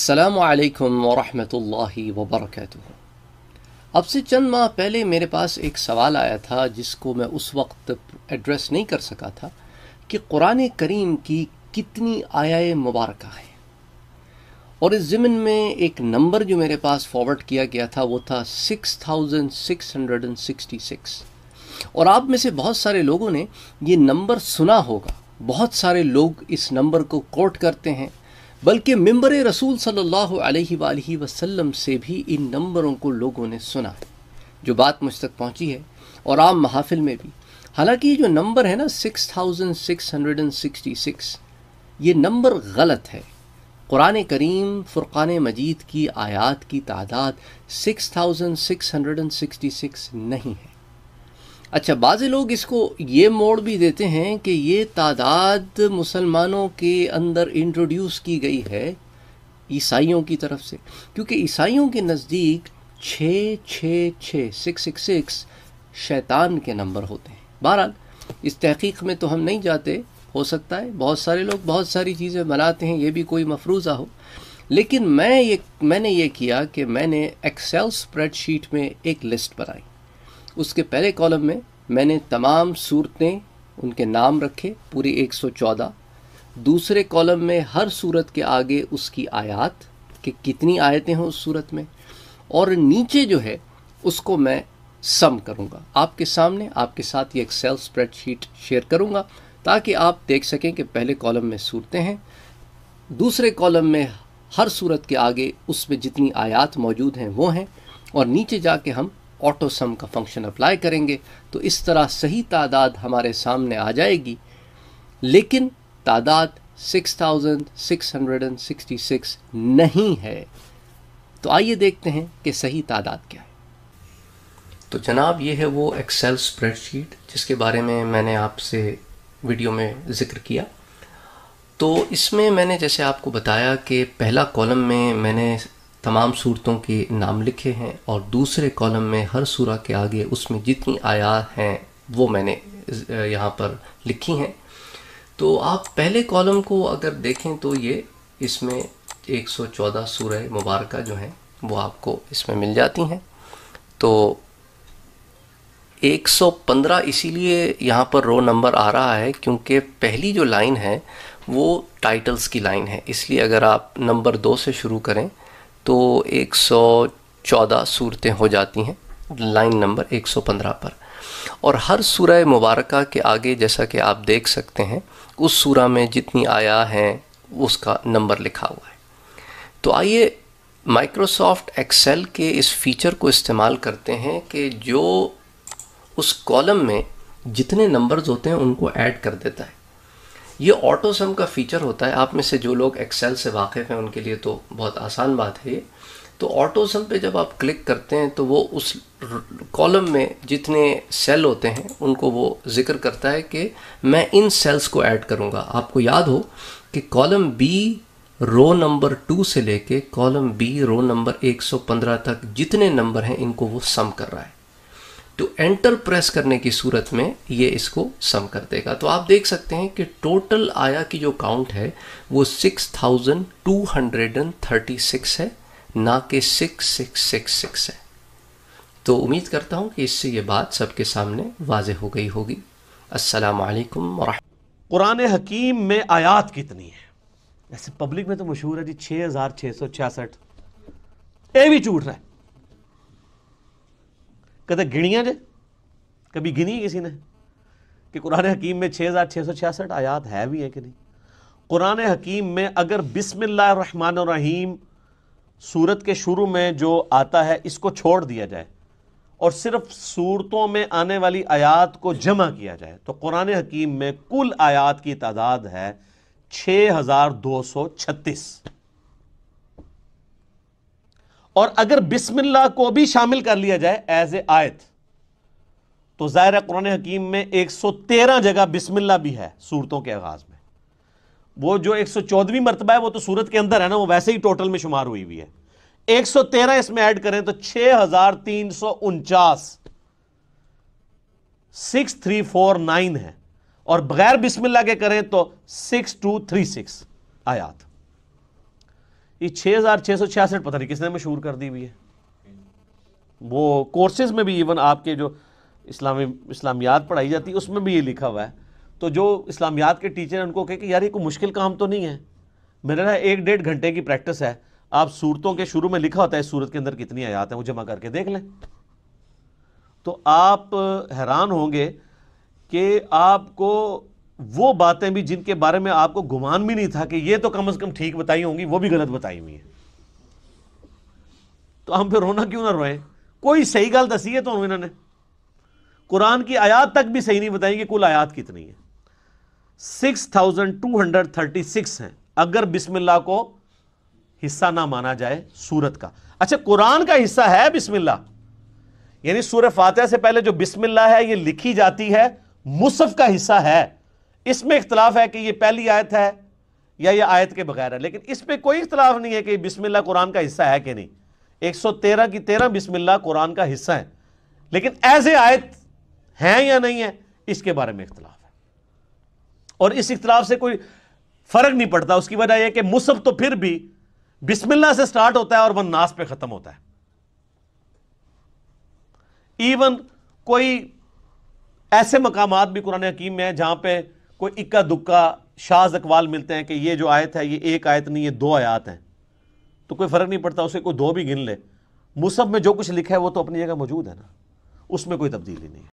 सलाम अलैकुम वरहमतुल्लाहि वबरकatuह अब से चंद माह पहले मेरे पास एक सवाल आया था जिसको मैं उस वक्त एड्रेस नहीं कर सका था कि कुरान करीम की कितनी आया मुबारक है और इस ज़मन में एक नंबर जो मेरे पास फॉरवर्ड किया गया था वो था six six thousand hundred and sixty six और आप में से बहुत सारे लोगों ने ये नंबर सुना होगा बहुत सारे लोग इस नंबर को कोट करते हैं बल्कि मम्बर रसूल सल्ला वसलम से भी इन नंबरों को लोगों ने सुना है जो बात मुझ तक पहुँची है और आम महाफिल में भी हालांकि ये जो नंबर है ना six thousand six hundred and sixty six ये नंबर गलत है कुरान करीम फ़ुरान मजीद की आयात की तादाद six thousand six hundred and sixty six नहीं है अच्छा बाज़ लोग इसको ये मोड़ भी देते हैं कि ये तादाद मुसलमानों के अंदर इंट्रोड्यूस की गई है ईसाइयों की तरफ से क्योंकि ईसाइयों के नज़दीक छः छः छः सिक्स सिक्स सिक्स शैतान के नंबर होते हैं बहरहाल इस तहकीक में तो हम नहीं जाते हो सकता है बहुत सारे लोग बहुत सारी चीज़ें बनाते हैं ये भी कोई मफरूज़ा हो लेकिन मैं ये मैंने ये किया कि मैंने एक्सेल स्प्रेडशीट में एक लिस्ट बनाई उसके पहले कॉलम में मैंने तमाम सूरतें उनके नाम रखे पूरी 114 दूसरे कॉलम में हर सूरत के आगे उसकी आयात कि कितनी आयतें हैं उस सूरत में और नीचे जो है उसको मैं सम करूंगा आपके सामने आपके साथ ये एक सेल स्प्रेडशीट शेयर करूंगा ताकि आप देख सकें कि पहले कॉलम में सूरतें हैं दूसरे कॉलम में हर सूरत के आगे उसमें जितनी आयात मौजूद हैं वो हैं और नीचे जाके हम ऑटो सम का फंक्शन अप्लाई करेंगे तो इस तरह सही तादाद हमारे सामने आ जाएगी लेकिन तादाद 6,666 नहीं है तो आइए देखते हैं कि सही तादाद क्या है तो जनाब ये है वो एक्सेल स्प्रेडशीट जिसके बारे में मैंने आपसे वीडियो में ज़िक्र किया तो इसमें मैंने जैसे आपको बताया कि पहला कॉलम में मैंने तमाम सूरतों के नाम लिखे हैं और दूसरे कॉलम में हर सूरा के आगे उसमें जितनी आया हैं वो मैंने यहाँ पर लिखी हैं तो आप पहले कॉलम को अगर देखें तो ये इसमें 114 सूरह मुबारक जो हैं वो आपको इसमें मिल जाती हैं तो 115 इसीलिए यहाँ पर रो नंबर आ रहा है क्योंकि पहली जो लाइन है वो टाइटल्स की लाइन है इसलिए अगर आप नंबर दो से शुरू करें तो 114 सूरतें हो जाती हैं लाइन नंबर 115 पर और हर सूरह मुबारक के आगे जैसा कि आप देख सकते हैं उस सूरह में जितनी आया हैं उसका नंबर लिखा हुआ है तो आइए माइक्रोसॉफ्ट एक्सेल के इस फीचर को इस्तेमाल करते हैं कि जो उस कॉलम में जितने नंबर्स होते हैं उनको ऐड कर देता है ये ऑटो सम का फीचर होता है आप में से जो लोग एक्सेल से वाकिफ़ हैं उनके लिए तो बहुत आसान बात है ये तो ऑटो सम पे जब आप क्लिक करते हैं तो वो उस कॉलम में जितने सेल होते हैं उनको वो जिक्र करता है कि मैं इन सेल्स को ऐड करूँगा आपको याद हो कि column B row number two से लेके कॉलम बी रो नंबर 115 तक जितने नंबर हैं इनको वो सम कर रहा है तो एंटर प्रेस करने की सूरत में ये इसको सम कर देगा तो आप देख सकते हैं कि टोटल आया की जो काउंट है वो 6,236 है ना कि 6666 है तो उम्मीद करता हूँ कि इससे ये बात सबके सामने वाज हो गई होगी असलकम कुरान हकीम में आयात कितनी है ऐसे पब्लिक में तो मशहूर है जी छः हज़ार छः सौ छियासठ ये भी चूट रहा है कदे गिणिया जे कभी गिनी किसी ने कि कुरान हकीम में छः हज़ार छः सौ छियासठ आयात है भी है कि नहीं कुरान हकीम में अगर बिसमिल्ल रहीम सूरत के शुरू में जो आता है इसको छोड़ दिया जाए और सिर्फ सूरतों में आने वाली आयात को जमा किया जाए तो कुरान हकीम में कुल आयात की तादाद है छः हज़ार दो सौ छत्तीस और अगर बिस्मिल्लाह को भी शामिल कर लिया जाए एज ए आयत तो ज़ाहिर कुरान हकीम में 113 जगह बिस्मिल्लाह भी है सूरतों के आगाज़ में वो जो एक सौ चौदहवीं मरतबा है वो तो सूरत के अंदर है ना वो वैसे ही टोटल में शुमार हुई हुई है एक सौ तेरह इसमें ऐड करें तो छह हजार तीन सौ उनचास सिक्स थ्री फोर नाइन है और बगैर बिस्मिल्ला के करें तो सिक्स टू थ्री सिक्स आयात ये छः हज़ार छः सौ छियासठ पता नहीं किसने मशहूर कर दी हुई है वो कोर्सेज में भी इवन आपके जो इस्लामी इस्लामियात पढ़ाई जाती है उसमें भी ये लिखा हुआ है तो जो इस्लामियात के टीचर हैं उनको कहे कि यार ये कोई मुश्किल काम तो नहीं है मेरा ना एक डेढ़ घंटे की प्रैक्टिस है आप सूरतों के शुरू में लिखा होता है इस सूरत के अंदर कितनी आयात हैं वो जमा करके देख लें तो आप हैरान होंगे कि आपको वो बातें भी जिनके बारे में आपको गुमान भी नहीं था कि ये तो कम अज कम ठीक बताई होंगी वो भी गलत बताई हुई है तो हम फिर रोना क्यों ना रोए कोई सही गल दसी है तो इन्होंने कुरान की आयात तक भी सही नहीं बताई कि कुल आयात कितनी है सिक्स है अगर बिस्मिल्ला को हिस्सा ना माना जाए सूरत का अच्छा कुरान का हिस्सा है बिस्मिल्ला यानी सूर्य फातह से पहले जो बिस्मिल्ला है ये लिखी जाती है मुसफ का हिस्सा है इसमें इख्तलाफ है कि यह पहली आयत है या यह आयत के बगैर है लेकिन इसमें कोई इख्तलाफ नहीं है कि बिस्मिल्ला कुरान का हिस्सा है कि नहीं एक सौ तेरह की तेरह बिस्मिल्ला कुरान का हिस्सा है लेकिन एज ए आयत हैं या नहीं है इसके बारे में इख्तलाफ है और इस इख्तलाफ से कोई फर्क नहीं पड़ता उसकी वजह यह कि मुसफ तो फिर भी बिस्मिल्ला से स्टार्ट होता है और वन नास पे ख़त्म होता है इवन कोई ऐसे मकामात भी कुरान हकीम में है जहां पर कोई इक्का दुक्का शाज अकवाल मिलते हैं कि ये जो आयत है ये एक आयत नहीं ये दो आयात हैं तो कोई फ़र्क नहीं पड़ता उसे कोई दो भी गिन ले मुसब में जो कुछ लिखा है वो तो अपनी जगह मौजूद है ना उसमें कोई तब्दीली नहीं है